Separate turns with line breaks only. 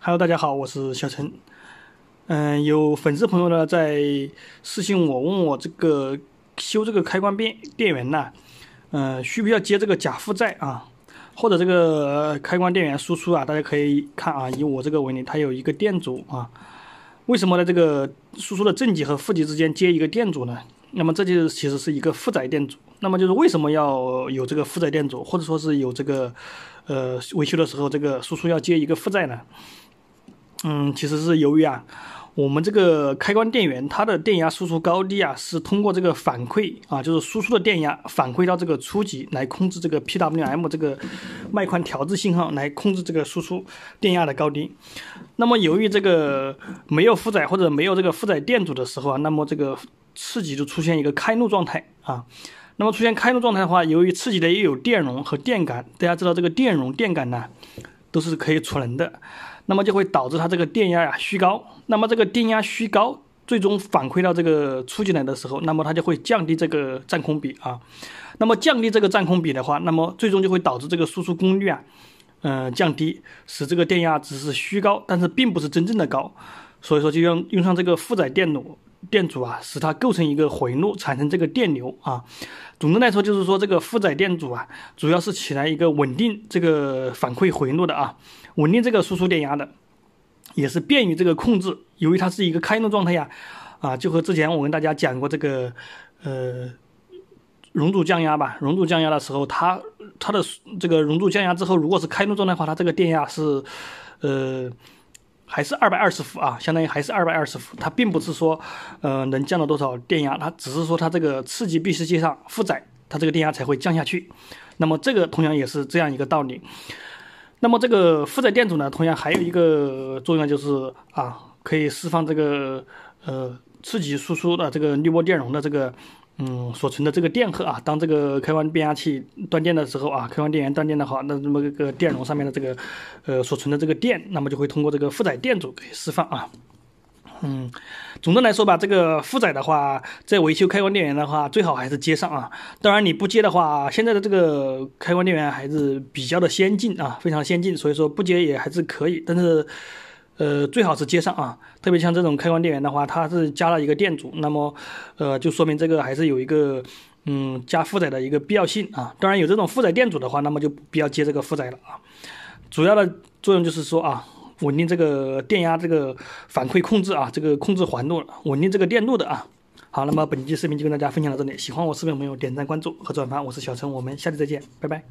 Hello，大家好，我是小陈。嗯，有粉丝朋友呢在私信我问我这个修这个开关电电源呢，呃，需不需要接这个假负载啊？或者这个开关电源输出啊？大家可以看啊，以我这个为例，它有一个电阻啊。为什么呢？这个输出的正极和负极之间接一个电阻呢？那么这就是其实是一个负载电阻。那么就是为什么要有这个负载电阻，或者说是有这个呃维修的时候这个输出要接一个负载呢？嗯，其实是由于啊，我们这个开关电源，它的电压输出高低啊，是通过这个反馈啊，就是输出的电压反馈到这个初级来控制这个 P W M 这个脉宽调制信号来控制这个输出电压的高低。那么由于这个没有负载或者没有这个负载电阻的时候啊，那么这个次级就出现一个开路状态啊。那么出现开路状态的话，由于次级的也有电容和电感，大家知道这个电容电感呢？都是可以储能的，那么就会导致它这个电压呀虚高，那么这个电压虚高，最终反馈到这个初级来的时候，那么它就会降低这个占空比啊，那么降低这个占空比的话，那么最终就会导致这个输出功率啊，嗯降低，使这个电压只是虚高，但是并不是真正的高，所以说就用用上这个负载电路。电阻啊，使它构成一个回路，产生这个电流啊。总的来说，就是说这个负载电阻啊，主要是起来一个稳定这个反馈回路的啊，稳定这个输出电压的，也是便于这个控制。由于它是一个开路状态呀，啊，就和之前我跟大家讲过这个呃，熔珠降压吧。熔珠降压的时候，它它的这个熔珠降压之后，如果是开路状态的话，它这个电压是呃。还是二百二十伏啊，相当于还是二百二十伏。它并不是说，呃，能降到多少电压，它只是说它这个次级必须接上负载，它这个电压才会降下去。那么这个同样也是这样一个道理。那么这个负载电阻呢，同样还有一个作用就是啊，可以释放这个呃次级输出的这个滤波电容的这个。嗯，所存的这个电荷啊，当这个开关变压器断电的时候啊，开关电源断电的话，那那么这个电容上面的这个，呃，所存的这个电，那么就会通过这个负载电阻给释放啊。嗯，总的来说吧，这个负载的话，在维修开关电源的话，最好还是接上啊。当然你不接的话，现在的这个开关电源还是比较的先进啊，非常先进，所以说不接也还是可以，但是。呃，最好是接上啊，特别像这种开关电源的话，它是加了一个电阻，那么，呃，就说明这个还是有一个，嗯，加负载的一个必要性啊。当然有这种负载电阻的话，那么就不必要接这个负载了啊。主要的作用就是说啊，稳定这个电压，这个反馈控制啊，这个控制环路稳定这个电路的啊。好，那么本期视频就跟大家分享到这里，喜欢我视频的朋友点赞、关注和转发，我是小陈，我们下期再见，拜拜。